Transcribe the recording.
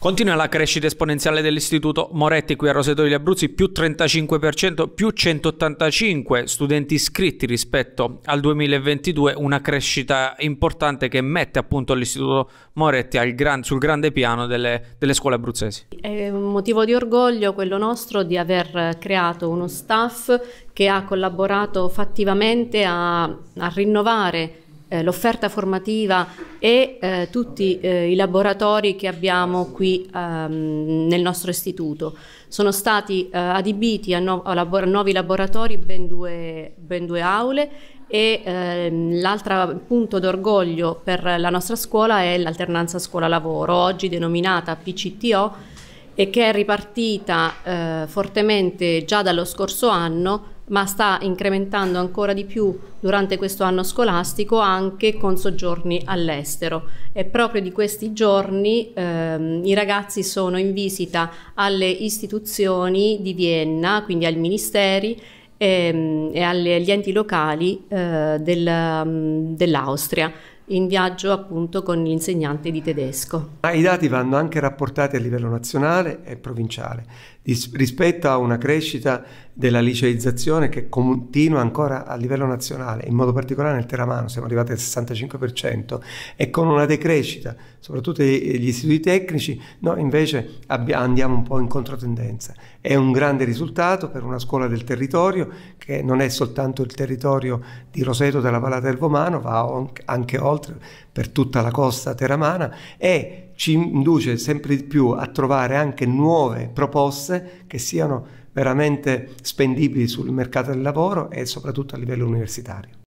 Continua la crescita esponenziale dell'istituto Moretti qui a Roseto degli Abruzzi, più 35%, più 185 studenti iscritti rispetto al 2022, una crescita importante che mette appunto l'istituto Moretti gran, sul grande piano delle, delle, scuole abruzzesi. È un motivo di orgoglio quello nostro di aver creato uno staff che ha collaborato fattivamente a, a rinnovare eh, l'offerta formativa e eh, tutti eh, i laboratori che abbiamo qui ehm, nel nostro istituto. Sono stati eh, adibiti a, no a labor nuovi laboratori, ben due, ben due aule e ehm, l'altro punto d'orgoglio per la nostra scuola è l'alternanza scuola-lavoro, oggi denominata PCTO e che è ripartita eh, fortemente già dallo scorso anno ma sta incrementando ancora di più durante questo anno scolastico anche con soggiorni all'estero e proprio di questi giorni ehm, i ragazzi sono in visita alle istituzioni di Vienna, quindi ai ministeri ehm, e agli enti locali eh, del, mm, dell'Austria in viaggio appunto con l'insegnante di tedesco. Ma i dati vanno anche rapportati a livello nazionale e provinciale rispetto a una crescita della liceizzazione che continua ancora a livello nazionale, in modo particolare nel Teramano siamo arrivati al 65% e con una decrescita, soprattutto gli istituti tecnici, noi invece andiamo un po' in controtendenza. È un grande risultato per una scuola del territorio che non è soltanto il territorio di Roseto della Vallata del Vomano, va anche oltre inoltre per tutta la costa teramana e ci induce sempre di più a trovare anche nuove proposte che siano veramente spendibili sul mercato del lavoro e soprattutto a livello universitario.